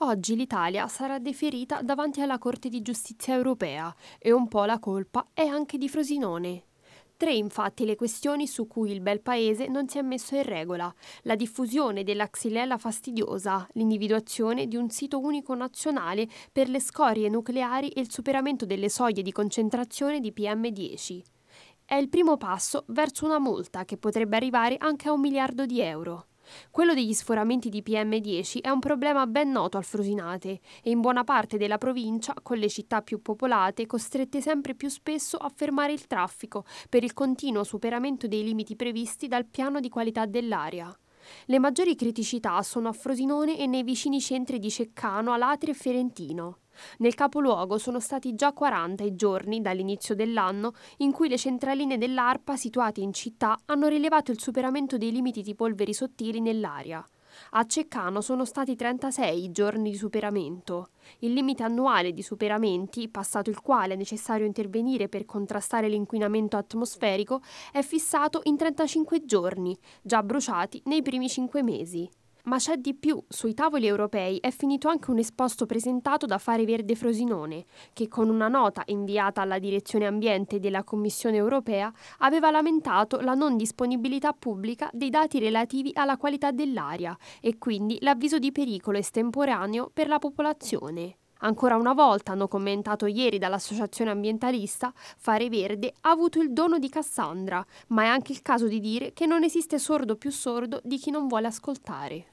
Oggi l'Italia sarà deferita davanti alla Corte di Giustizia europea e un po' la colpa è anche di Frosinone. Tre infatti le questioni su cui il bel paese non si è messo in regola, la diffusione della xylella fastidiosa, l'individuazione di un sito unico nazionale per le scorie nucleari e il superamento delle soglie di concentrazione di PM10. È il primo passo verso una multa che potrebbe arrivare anche a un miliardo di euro. Quello degli sforamenti di PM10 è un problema ben noto al Frusinate e in buona parte della provincia, con le città più popolate, costrette sempre più spesso a fermare il traffico per il continuo superamento dei limiti previsti dal piano di qualità dell'aria. Le maggiori criticità sono a Frosinone e nei vicini centri di Ceccano, Alatri e Ferentino. Nel capoluogo sono stati già 40 i giorni dall'inizio dell'anno in cui le centraline dell'ARPA situate in città hanno rilevato il superamento dei limiti di polveri sottili nell'aria. A Ceccano sono stati 36 i giorni di superamento. Il limite annuale di superamenti, passato il quale è necessario intervenire per contrastare l'inquinamento atmosferico, è fissato in 35 giorni, già bruciati nei primi 5 mesi. Ma c'è di più, sui tavoli europei è finito anche un esposto presentato da Fare Verde Frosinone, che con una nota inviata alla Direzione Ambiente della Commissione europea aveva lamentato la non disponibilità pubblica dei dati relativi alla qualità dell'aria e quindi l'avviso di pericolo estemporaneo per la popolazione. Ancora una volta, hanno commentato ieri dall'associazione ambientalista, Fare Verde ha avuto il dono di Cassandra, ma è anche il caso di dire che non esiste sordo più sordo di chi non vuole ascoltare.